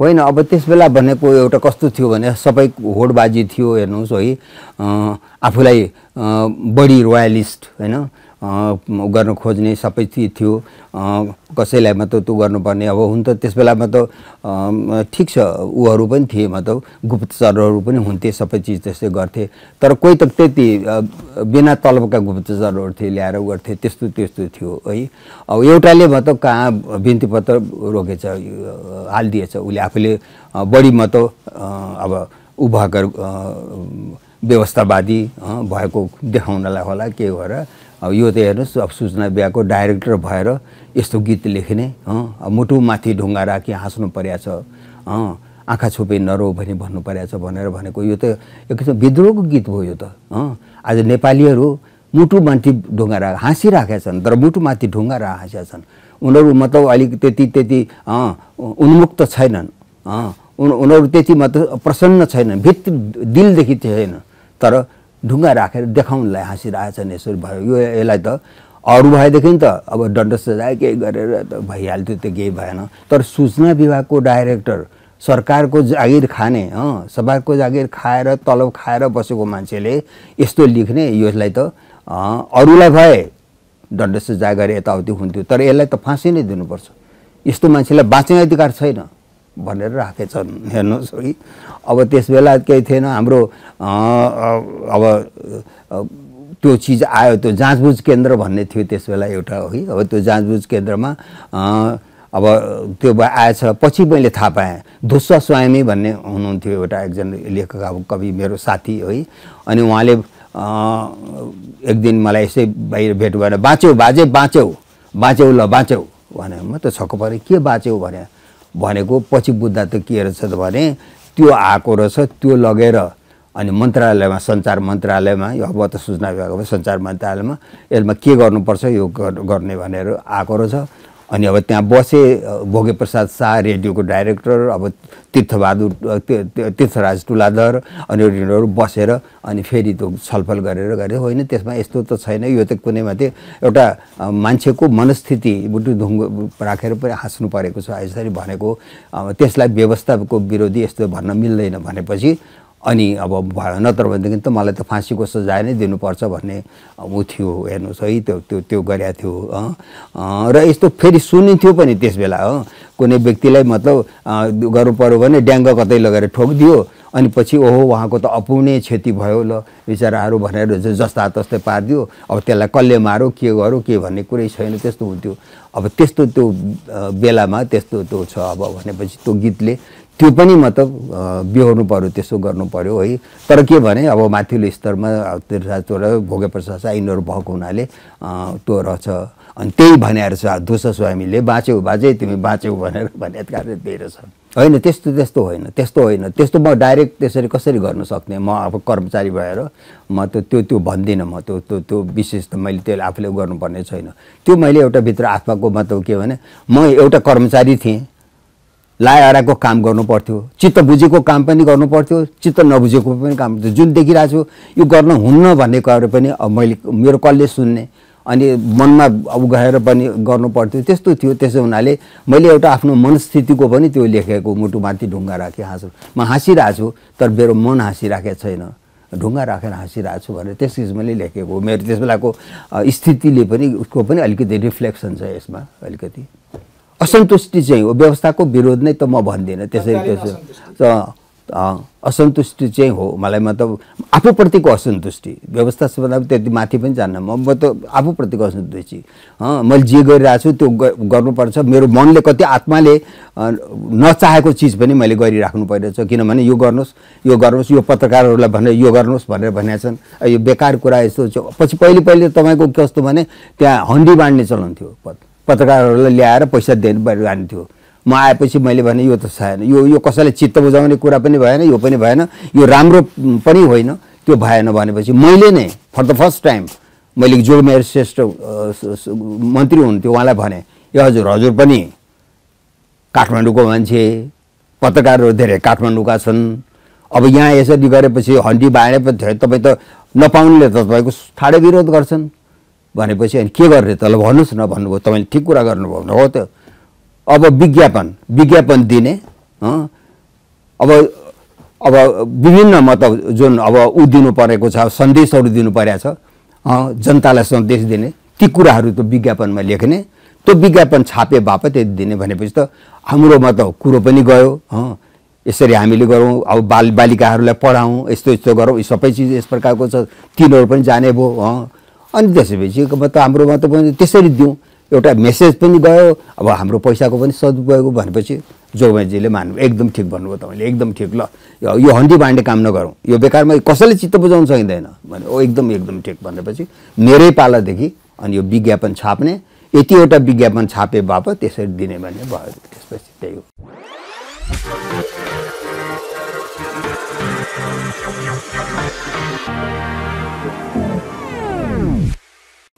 होइन अब त्यस बेला भनेको एउटा कस्तो थियो भने सबै होडबाजी थियो हेर्नुहोस् है आफूलाई बढी रोयलिस्ट होइन गर्न खोज्ने सबै चिज थियो कसैलाई मात्र त्यो गर्नुपर्ने अब हुन त त्यस बेलामा त ठिक छ ऊहरू पनि थिए मतलब गुप्तचरहरू पनि हुन्थे सबै चिज त्यस्तै गर्थे तर कोही त त्यति बिना तलबका गुप्तचरहरू थिए ल्याएर गर्थे त्यस्तो त्यस्तो थियो है अब एउटाले मतलब कहाँ बिन्ती पत्र रोकेछ हालिदिएछ उसले आफूले बढी मतलब अब ऊ व्यवस्थावादी भएको देखाउनलाई होला के भएर अब यो त हेर्नुहोस् अब सूचना बिहाको डाइरेक्टर भएर यस्तो गीत लेखिने अब माथि ढुङ्गा राखी हाँस्नु परेको छ आँखा छोपे नरो भने भन्नु परेको छ भनेर भनेको यो त एक किसिम विद्रोहको गीत भयो यो त आज नेपालीहरू मुटु माथि ढुङ्गा राख हाँसिराखेका छन् तर मुटुमाथि ढुङ्गा राख हाँसेका छन् उनीहरू मतलब अलिक त्यति त्यति उन्मुक्त छैनन् उनीहरू त्यति मात्र प्रसन्न छैनन् भित्र दिलदेखि छैन तर ढुङ्गा राखेर देखाउनलाई हाँसिरहेछन् यसरी भयो यो यसलाई त अरू भएदेखि त अब दण्ड सजाय केही गरेर त भइहाल्थ्यो त्यो केही भएन तर सूचना विभागको डाइरेक्टर सरकारको जागिर खाने सरकारको जागिर खाएर तलब खाएर बसेको मान्छेले यस्तो लेख्ने यसलाई त अरूलाई भए दण्ड सजाय गरे यताउति हुन्थ्यो तर यसलाई त फाँसी नै दिनुपर्छ यस्तो मान्छेलाई बाँच्ने अधिकार छैन भनेर राखेछन् हेर्नुहोस् है अब त्यस बेला केही थिएन हाम्रो अब त्यो चिज आयो त्यो जाँचबुझ केन्द्र भन्ने थियो त्यस बेला एउटा है अब त्यो जाँचबुझ केन्द्रमा अब त्यो आएछ पछि मैले थाहा पाएँ धुस्व स्वामी भन्ने हुनुहुन्थ्यो एउटा एकजना लेखक अब कवि मेरो साथी है अनि उहाँले एक दिन मलाई यसै बाहिर भेट भएर बाँच्यौ बाजे बाँच्यौ बाँच्यौ ल बाँच्यौ भने म त छक्क परेँ के बाँच्यौ भने भनेको पछि बुझ्दा त के रहेछ त भने त्यो आएको रहेछ त्यो लगेर अनि मन्त्रालयमा सञ्चार मन्त्रालयमा यो अब त सूचना विभागमा सञ्चार मन्त्रालयमा यसमा के गर्नुपर्छ यो गर्ने भनेर आएको रहेछ अनि अब त्यहाँ बसे भोगे प्रसाद शाह रेडियोको डाइरेक्टर अब तीर्थबहादुर तीर्थराज टुलाधर अनि उनीहरू बसेर अनि फेरि त्यो छलफल गरेर गरे होइन त्यसमा यस्तो त छैन यो त कुनै त्यो एउटा मान्छेको मनस्थिति बुटु ढुङ्गो राखेर पनि हाँस्नु परेको छ यसरी भनेको त्यसलाई व्यवस्थाको विरोधी यस्तो भन्न मिल्दैन भनेपछि अनि अब भयो नत्र भनेदेखि त मलाई त फाँसीको सजाय नै दिनुपर्छ भन्ने ऊ थियो हेर्नुहोस् है त्यो त्यो त्यो गरेका थियो र यस्तो फेरि सुनिन्थ्यो पनि त्यस बेला हो कुनै व्यक्तिलाई मतलब गर्नु पऱ्यो भने ड्याङ्ग कतै लगेर ठोकिदियो अनि पछि ओहो उहाँको त अपूर्णीय क्षति भयो ल बिचराहरू भनेर जस्ता तस्तै पारिदियो अब त्यसलाई कसले मारो के गरौँ के भन्ने कुरै छैन त्यस्तो हुन्थ्यो अब त्यस्तो त्यो बेलामा त्यस्तो त्यो छ अब भनेपछि त्यो गीतले त्यो पनि मतलब बिहोर्नु पऱ्यो त्यसो गर्नु पऱ्यो है तर के भने अब माथिल्लो स्तरमा तिर्साचोरा भोगे प्रसाद प्रशास यिनीहरू भएको हुनाले त्यो रहेछ अनि त्यही भनेर छ दोस्रो स्वामीले बाँच्यौ बाँचे तिमी बाँच्यौ भनेर भने कारण त्यही रहेछ होइन त्यस्तो त्यस्तो होइन त्यस्तो होइन त्यस्तो म डाइरेक्ट त्यसरी कसरी गर्न सक्ने म अब कर्मचारी भएर म त त्यो त्यो भन्दिनँ म त्यो त्यो त्यो विशेष त मैले त्यसले आफूले गर्नुपर्ने छैन त्यो मैले एउटा भित्र आत्माको मतलब के भने म एउटा कर्मचारी थिएँ लाएराको काम गर्नु पर्थ्यो चित्त बुझेको काम पनि गर्नु पर्थ्यो चित्त नबुझेको पनि काम जुन देखिरहेको छु यो गर्न हुन्न भन्ने कुराहरू पनि अब मैले मेरो कसले सुन्ने अनि मनमा अब गएर पनि गर्नु पर्थ्यो त्यस्तो थियो त्यसो हुनाले मैले एउटा आफ्नो मनस्थितिको पनि त्यो लेखेको मुटुमाथि ढुङ्गा राखेँ हाँसो म हाँसिरहेको छु तर मेरो मन हाँसिरहेको छैन ढुङ्गा राखेर हाँसिरहेको छु भनेर त्यस किसिमले लेखेको मेरो त्यस बेलाको स्थितिले पनि उसको पनि अलिकति रिफ्लेक्सन छ यसमा अलिकति असन्तुष्टि चाहिँ हो व्यवस्थाको विरोध नै त म भन्दिनँ त्यसरी त्यसो असन्तुष्टि चाहिँ हो मलाई मतलब आफूप्रतिको असन्तुष्टि व्यवस्था सम्बन्धमा त्यति माथि पनि जान्न म म त आफूप्रतिको असन्तुष्टि मैले जे गरिरहेको छु त्यो गर्नुपर्छ मेरो मनले कति आत्माले नचाहेको चिज पनि मैले गरिराख्नु परेछ किनभने यो गर्नुहोस् यो गर्नुहोस् यो पत्रकारहरूलाई भनेर यो गर्नुहोस् भनेर भनेका छन् यो बेकार कुरा यस्तो पछि पहिले पहिले तपाईँको कस्तो भने त्यहाँ हन्डी बाँड्ने चलन थियो पत्रकारहरूलाई ल्याएर पैसा दिनु जान्थ्यो म आएपछि मैले भने यो त छैन यो यो कसैलाई चित्त बुझाउने कुरा पनि भएन यो पनि भएन यो राम्रो पनि होइन त्यो भएन भनेपछि मैले नै फर द फर्स्ट टाइम मैले जो मेरो श्रेष्ठ मन्त्री हुनुहुन्थ्यो उहाँलाई भने ए हजुर हजुर पनि काठमाडौँको मान्छे पत्रकारहरू धेरै काठमाडौँका छन् अब यहाँ यसरी गरेपछि हन्डी बाँडे पनि तपाईँ त नपाउनेले त तपाईँको ठाडो विरोध गर्छन् भनेपछि अनि के गर्ने तल भन्नुहोस् न भन्नुभयो तपाईँले ठिक कुरा गर्नुभयो हो त अब विज्ञापन विज्ञापन दिने अब अब विभिन्न मतलब जुन अब ऊ दिनु परेको छ सन्देशहरू दिनु परेको छ जनतालाई सन्देश दिने ती कुराहरू त विज्ञापनमा लेख्ने त्यो विज्ञापन छापे त्यति दिने भनेपछि त हाम्रो मतलब कुरो पनि गयो यसरी हामीले गरौँ अब बाल बालिकाहरूलाई पढाउँ यस्तो यस्तो गरौँ सबै चिज यस प्रकारको छ तिनीहरू पनि जाने भयो अनि त्यसपछि अब त हाम्रोमा त पनि त्यसरी दिउँ एउटा मेसेज पनि गयो अब हाम्रो पैसाको पनि सदुपयोग भनेपछि जोगमाईजीले मान्नु एकदम ठिक भन्नुभयो तपाईँले एकदम ठिक ल यो हन्डी भाँडे काम नगरौँ यो बेकारमा कसैले चित्त बुझाउनु सकिँदैन भने ओ एकदम एकदम ठिक भनेपछि मेरै पालादेखि अनि यो विज्ञापन छाप्ने यतिवटा विज्ञापन छापे बापत त्यसरी दिने भन्ने भयो त्यसपछि त्यही हो